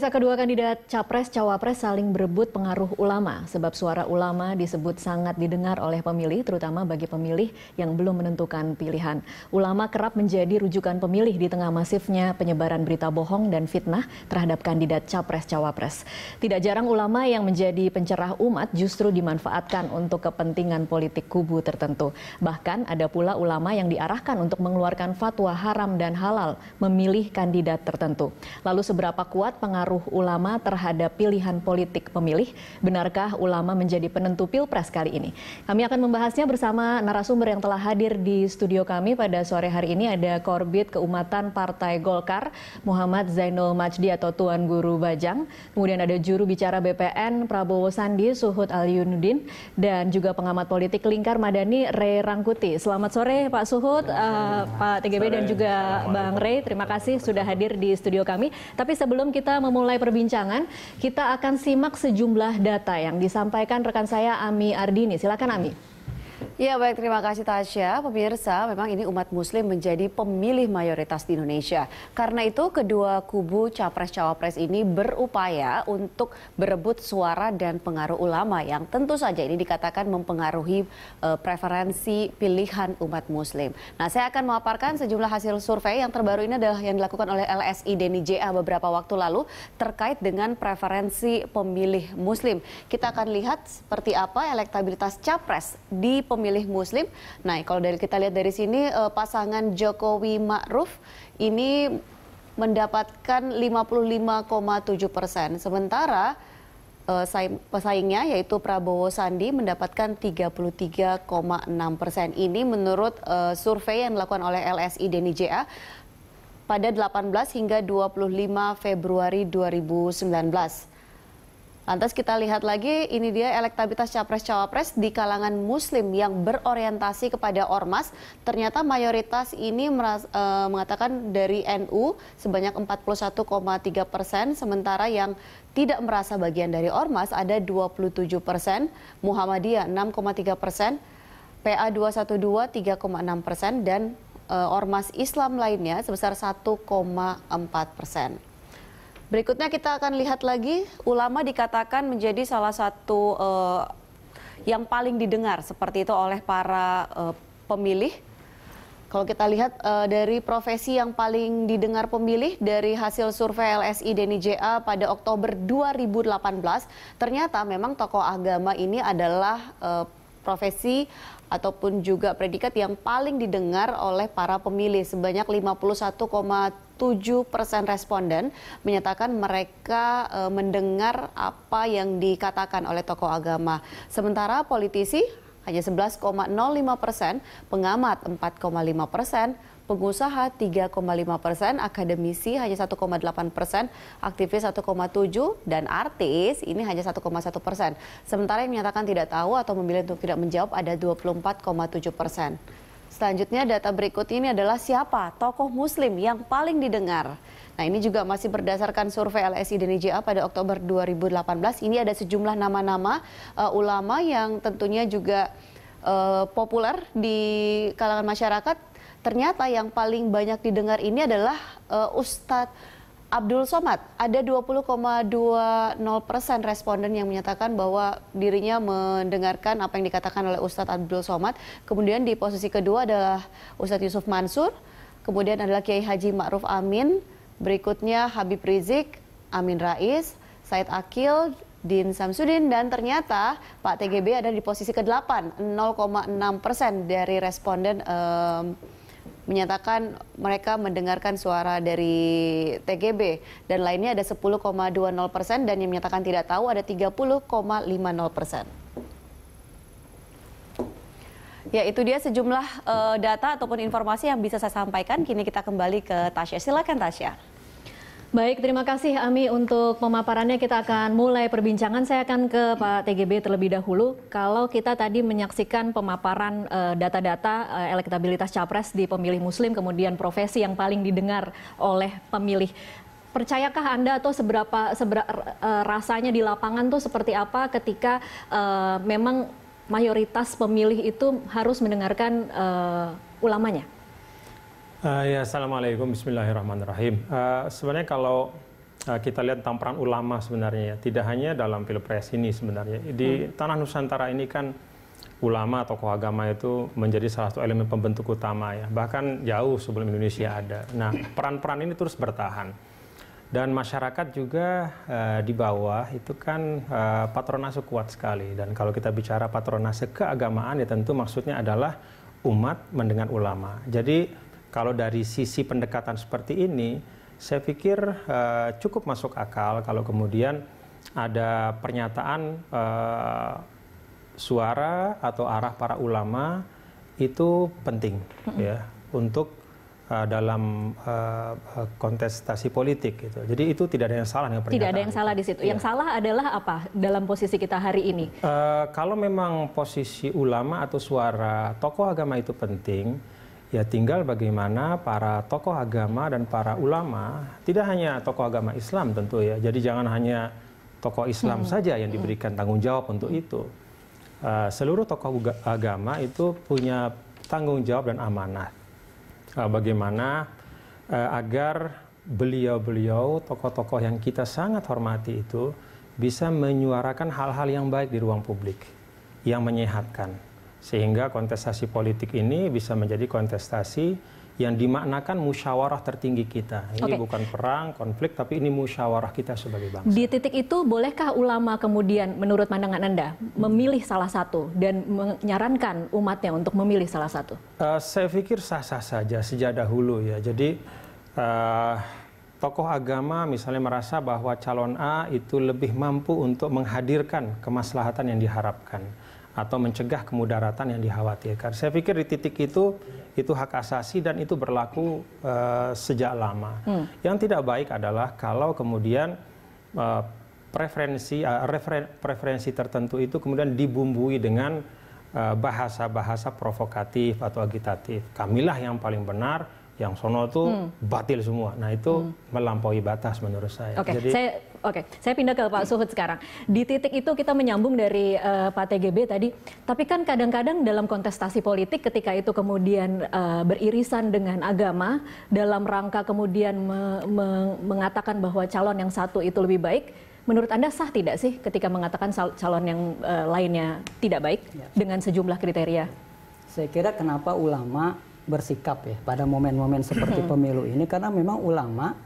Pemirsa kedua kandidat Capres-Cawapres saling berebut pengaruh ulama sebab suara ulama disebut sangat didengar oleh pemilih terutama bagi pemilih yang belum menentukan pilihan. Ulama kerap menjadi rujukan pemilih di tengah masifnya penyebaran berita bohong dan fitnah terhadap kandidat Capres-Cawapres. Tidak jarang ulama yang menjadi pencerah umat justru dimanfaatkan untuk kepentingan politik kubu tertentu. Bahkan ada pula ulama yang diarahkan untuk mengeluarkan fatwa haram dan halal memilih kandidat tertentu. Lalu seberapa kuat pengaruh pengaruh ulama terhadap pilihan politik pemilih? Benarkah ulama menjadi penentu pilpres kali ini? Kami akan membahasnya bersama narasumber yang telah hadir di studio kami pada sore hari ini. Ada Korbit Keumatan Partai Golkar, Muhammad Zainul Majdi atau Tuan Guru Bajang. Kemudian ada juru bicara BPN Prabowo Sandi, Suhud Yunudin. Dan juga pengamat politik Lingkar Madani, Ray Rangkuti. Selamat sore Pak Suhud, uh, eh, Pak TGB dan juga Bang Ray. Terima kasih sudah hadir di studio kami. Tapi sebelum kita memulai memulai perbincangan, kita akan simak sejumlah data yang disampaikan rekan saya Ami Ardini. Silakan Ami. Ya baik, terima kasih Tasya. Pemirsa, memang ini umat muslim menjadi pemilih mayoritas di Indonesia. Karena itu kedua kubu Capres-Cawapres ini berupaya untuk berebut suara dan pengaruh ulama yang tentu saja ini dikatakan mempengaruhi uh, preferensi pilihan umat muslim. Nah saya akan memaparkan sejumlah hasil survei yang terbaru ini adalah yang dilakukan oleh LSI Deni JA beberapa waktu lalu terkait dengan preferensi pemilih muslim. Kita akan lihat seperti apa elektabilitas Capres di pemilih pemilih Muslim. Nah, kalau dari kita lihat dari sini eh, pasangan Jokowi Ma'ruf ini mendapatkan 55,7 persen, sementara eh, pesaingnya yaitu Prabowo Sandi mendapatkan 33,6 persen. Ini menurut eh, survei yang dilakukan oleh LSI Deni JA pada 18 hingga 25 Februari 2019. Lantas kita lihat lagi, ini dia elektabilitas capres-cawapres di kalangan muslim yang berorientasi kepada ormas. Ternyata mayoritas ini meras, e, mengatakan dari NU sebanyak 41,3 persen, sementara yang tidak merasa bagian dari ormas ada 27 persen, Muhammadiyah 6,3 persen, PA 212 3,6 persen, dan e, ormas Islam lainnya sebesar 1,4 persen. Berikutnya kita akan lihat lagi ulama dikatakan menjadi salah satu uh, yang paling didengar seperti itu oleh para uh, pemilih. Kalau kita lihat uh, dari profesi yang paling didengar pemilih dari hasil survei LSI Deni JA pada Oktober 2018, ternyata memang tokoh agama ini adalah uh, profesi ataupun juga predikat yang paling didengar oleh para pemilih sebanyak 51,7 persen responden menyatakan mereka e, mendengar apa yang dikatakan oleh tokoh agama. Sementara politisi hanya 11,05 persen, pengamat 4,5 persen, pengusaha 3,5 persen, akademisi hanya 1,8 persen, aktivis 1,7 dan artis ini hanya 1,1 persen. Sementara yang menyatakan tidak tahu atau memilih untuk tidak menjawab ada 24,7 persen. Selanjutnya data berikut ini adalah siapa tokoh muslim yang paling didengar. Nah ini juga masih berdasarkan survei LSI dan pada Oktober 2018. Ini ada sejumlah nama-nama uh, ulama yang tentunya juga uh, populer di kalangan masyarakat Ternyata yang paling banyak didengar ini adalah uh, Ustadz Abdul Somad. Ada 20,20 persen responden yang menyatakan bahwa dirinya mendengarkan apa yang dikatakan oleh Ustadz Abdul Somad. Kemudian di posisi kedua adalah Ustadz Yusuf Mansur. Kemudian adalah Kiai Haji Ma'ruf Amin. Berikutnya Habib Rizik, Amin Rais, Said Akil, Din Samsudin dan ternyata Pak TGB ada di posisi ke-8 0,6 persen dari responden um, menyatakan mereka mendengarkan suara dari TGB dan lainnya ada 10,20 persen dan yang menyatakan tidak tahu ada 30,50 persen. Ya itu dia sejumlah uh, data ataupun informasi yang bisa saya sampaikan. Kini kita kembali ke Tasya. Silakan Tasya. Baik, terima kasih Ami untuk pemaparannya. Kita akan mulai perbincangan. Saya akan ke Pak TGB terlebih dahulu. Kalau kita tadi menyaksikan pemaparan eh, data-data uh, uh, elektabilitas capres di pemilih muslim, kemudian profesi yang paling didengar oleh pemilih. Percayakah Anda atau seberapa, sebera, uh, rasanya di lapangan tuh seperti apa ketika memang mayoritas pemilih itu harus mendengarkan ulamanya? Uh, ya, assalamualaikum. Bismillahirrahmanirrahim. Uh, sebenarnya kalau uh, kita lihat tentang ulama sebenarnya ya, tidak hanya dalam pilpres ini sebenarnya di hmm. tanah Nusantara ini kan ulama tokoh agama itu menjadi salah satu elemen pembentuk utama ya, bahkan jauh sebelum Indonesia ya. ada. Nah, peran-peran ini terus bertahan dan masyarakat juga uh, di bawah itu kan uh, patronase kuat sekali dan kalau kita bicara patronase keagamaan ya tentu maksudnya adalah umat mendengar ulama. Jadi kalau dari sisi pendekatan seperti ini, saya pikir uh, cukup masuk akal kalau kemudian ada pernyataan uh, suara atau arah para ulama itu penting mm-hmm. ya untuk uh, dalam uh, kontestasi politik gitu. Jadi itu tidak ada yang salah dengan pernyataan. Tidak ada yang salah di situ. Ya. Yang salah adalah apa dalam posisi kita hari ini? Uh, kalau memang posisi ulama atau suara tokoh agama itu penting Ya tinggal bagaimana para tokoh agama dan para ulama, tidak hanya tokoh agama Islam tentu ya. Jadi jangan hanya tokoh Islam hmm. saja yang diberikan tanggung jawab untuk itu. Uh, seluruh tokoh agama itu punya tanggung jawab dan amanah. Uh, bagaimana uh, agar beliau-beliau, tokoh-tokoh yang kita sangat hormati itu bisa menyuarakan hal-hal yang baik di ruang publik, yang menyehatkan sehingga kontestasi politik ini bisa menjadi kontestasi yang dimaknakan musyawarah tertinggi kita. Ini okay. bukan perang, konflik, tapi ini musyawarah kita sebagai bangsa. Di titik itu, bolehkah ulama kemudian, menurut pandangan Anda, memilih salah satu dan menyarankan umatnya untuk memilih salah satu? Uh, saya pikir sah-sah saja sejak dahulu ya. Jadi uh, tokoh agama misalnya merasa bahwa calon A itu lebih mampu untuk menghadirkan kemaslahatan yang diharapkan atau mencegah kemudaratan yang dikhawatirkan. Saya pikir di titik itu itu hak asasi dan itu berlaku uh, sejak lama. Hmm. Yang tidak baik adalah kalau kemudian uh, preferensi uh, eh, referen, preferensi tertentu itu kemudian dibumbui dengan bahasa-bahasa provokatif atau agitatif. Kamilah yang paling benar, yang sono itu hmm. batil semua. Nah itu hmm. melampaui batas menurut saya. Oke, okay. saya okay. saya pindah ke Pak Suhud sekarang. Di titik itu kita menyambung dari uh, Pak TGB tadi, tapi kan kadang-kadang dalam kontestasi politik ketika itu kemudian uh, beririsan dengan agama dalam rangka kemudian me me mengatakan bahwa calon yang satu itu lebih baik, menurut Anda sah tidak sih ketika mengatakan calon yang uh, lainnya tidak baik ya. dengan sejumlah kriteria? Saya kira kenapa ulama bersikap ya pada momen-momen seperti pemilu ini karena memang ulama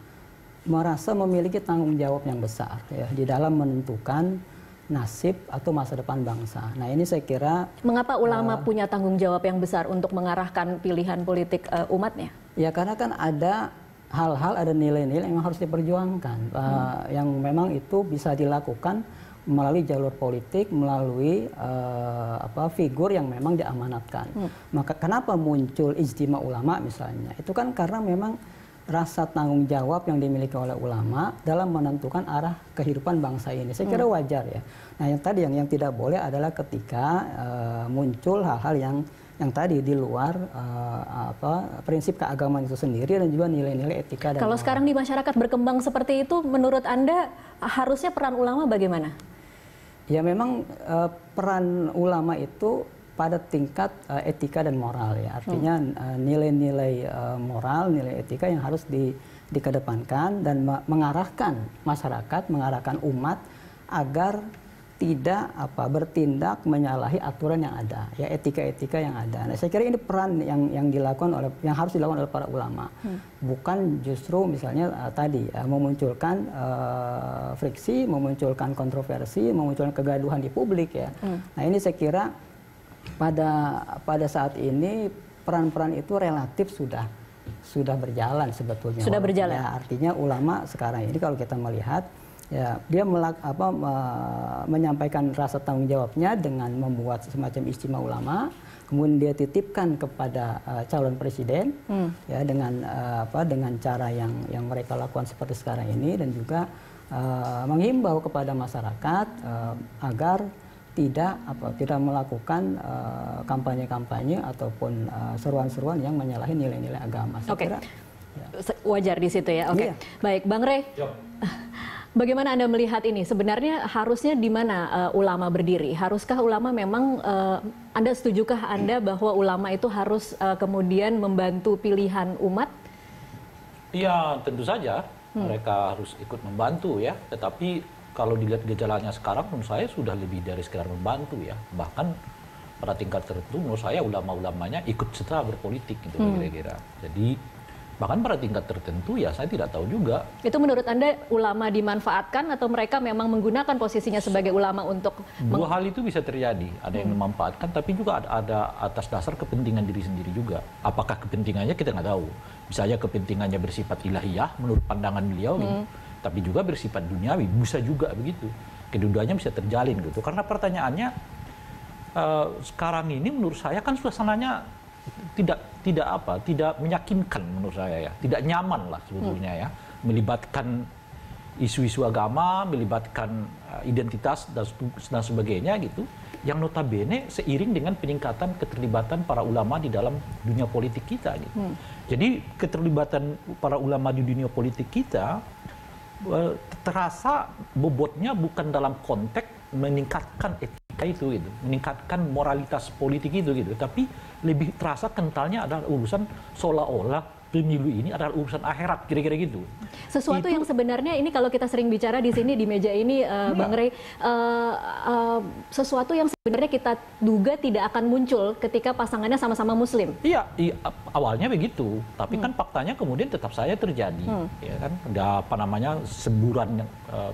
merasa memiliki tanggung jawab yang besar ya di dalam menentukan nasib atau masa depan bangsa. Nah ini saya kira mengapa ulama uh, punya tanggung jawab yang besar untuk mengarahkan pilihan politik uh, umatnya? Ya karena kan ada hal-hal ada nilai-nilai yang harus diperjuangkan uh, hmm. yang memang itu bisa dilakukan melalui jalur politik, melalui uh, apa figur yang memang diamanatkan. Hmm. Maka kenapa muncul ijtima ulama misalnya? Itu kan karena memang rasa tanggung jawab yang dimiliki oleh ulama dalam menentukan arah kehidupan bangsa ini. Saya kira hmm. wajar ya. Nah, yang tadi yang yang tidak boleh adalah ketika uh, muncul hal-hal yang yang tadi di luar uh, apa prinsip keagamaan itu sendiri dan juga nilai-nilai etika dan Kalau sekarang di masyarakat berkembang seperti itu menurut Anda harusnya peran ulama bagaimana? Ya memang uh, peran ulama itu pada tingkat uh, etika dan moral ya. Artinya hmm. Eh, nilai-nilai hmm. uh, moral, nilai etika yang harus di, dikedepankan dan mengarahkan masyarakat, mengarahkan umat agar tidak apa bertindak menyalahi aturan yang ada, ya etika-etika yang ada. Nah, saya kira ini peran yang yang dilakukan oleh yang harus dilakukan oleh para ulama. Hmm. Bukan justru misalnya uh, tadi uh, memunculkan uh, friksi, memunculkan kontroversi, memunculkan kegaduhan di publik ya. Hmm. Nah, ini saya kira pada pada saat ini peran-peran itu relatif sudah sudah berjalan sebetulnya. Sudah berjalan. Ya, artinya ulama sekarang ini kalau kita melihat Ya, dia melak, apa, me, menyampaikan rasa tanggung jawabnya dengan membuat semacam istimewa ulama, kemudian dia titipkan kepada uh, calon presiden hmm. ya dengan uh, apa dengan cara yang yang mereka lakukan seperti sekarang ini dan juga uh, menghimbau kepada masyarakat uh, agar tidak apa tidak melakukan kampanye-kampanye uh, ataupun seruan-seruan uh, yang menyalahi nilai-nilai agama. Oke. Okay. ya. Wajar di situ ya. Oke. Okay. Iya. Baik, Bang Rey. Yo. Bagaimana Anda melihat ini? Sebenarnya harusnya di mana uh, ulama berdiri? Haruskah ulama memang uh, Anda setujukah Anda bahwa ulama itu harus uh, kemudian membantu pilihan umat? Iya, tentu saja hmm. mereka harus ikut membantu ya. Tetapi kalau dilihat gejalanya sekarang menurut saya sudah lebih dari sekedar membantu ya. Bahkan pada tingkat tertentu menurut saya ulama-ulamanya ikut serta berpolitik gitu hmm. kira-kira. Hmm. Jadi bahkan pada tingkat tertentu ya saya tidak tahu juga. Itu menurut Anda ulama dimanfaatkan atau mereka memang menggunakan posisinya sebagai ulama untuk dua hal itu bisa terjadi. Ada yang hmm. memanfaatkan tapi juga ada, ada atas dasar kepentingan diri sendiri juga. Apakah kepentingannya kita nggak tahu. misalnya kepentingannya bersifat ilahiyah menurut pandangan beliau gitu. hmm. gitu. Tapi juga bersifat duniawi, bisa juga begitu. Keduanya bisa terjalin gitu. Karena pertanyaannya uh, sekarang ini menurut saya kan suasananya tidak tidak apa tidak meyakinkan menurut saya ya tidak nyaman lah sebetulnya ya melibatkan isu-isu agama melibatkan uh, identitas dan, dan sebagainya gitu yang notabene seiring dengan peningkatan keterlibatan para ulama di dalam dunia politik kita gitu hmm. jadi keterlibatan para ulama di dunia politik kita uh, terasa bobotnya bukan dalam konteks meningkatkan etika itu gitu meningkatkan moralitas politik itu gitu tapi lebih terasa kentalnya adalah urusan seolah-olah pemilu ini adalah urusan akhirat kira-kira gitu sesuatu itu, yang sebenarnya ini kalau kita sering bicara di sini di meja ini uh, bang Rey uh, uh, sesuatu yang sebenarnya kita duga tidak akan muncul ketika pasangannya sama-sama muslim iya, iya awalnya begitu tapi kan hmm. kan faktanya kemudian tetap saja terjadi hmm. ya kan ada apa namanya seburan uh,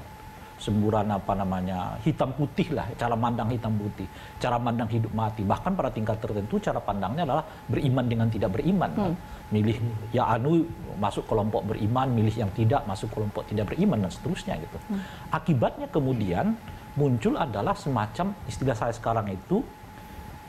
semburan apa namanya hitam putih lah cara pandang hitam putih cara pandang hidup mati bahkan pada tingkat tertentu cara pandangnya adalah beriman dengan tidak beriman hmm. kan? milih ya anu masuk kelompok beriman milih yang tidak masuk kelompok tidak beriman dan seterusnya gitu hmm. akibatnya kemudian muncul adalah semacam istilah saya sekarang itu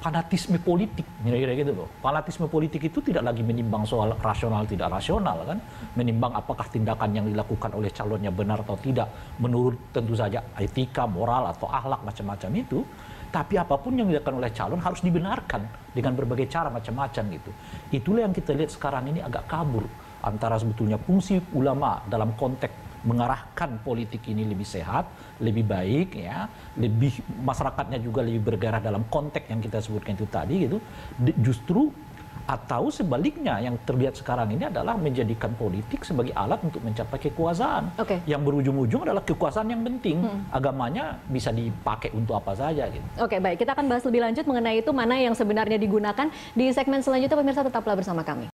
fanatisme politik kira-kira gitu loh fanatisme politik itu tidak lagi menimbang soal rasional tidak rasional kan menimbang apakah tindakan yang dilakukan oleh calonnya benar atau tidak menurut tentu saja etika moral atau ahlak macam-macam itu tapi apapun yang dilakukan oleh calon harus dibenarkan dengan berbagai cara macam-macam gitu itulah yang kita lihat sekarang ini agak kabur antara sebetulnya fungsi ulama dalam konteks mengarahkan politik ini lebih sehat, lebih baik ya, lebih masyarakatnya juga lebih bergerak dalam konteks yang kita sebutkan itu tadi gitu. Justru atau sebaliknya yang terlihat sekarang ini adalah menjadikan politik sebagai alat untuk mencapai kekuasaan okay. yang berujung-ujung adalah kekuasaan yang penting hmm. agamanya bisa dipakai untuk apa saja gitu. Oke okay, baik kita akan bahas lebih lanjut mengenai itu mana yang sebenarnya digunakan di segmen selanjutnya pemirsa tetaplah bersama kami.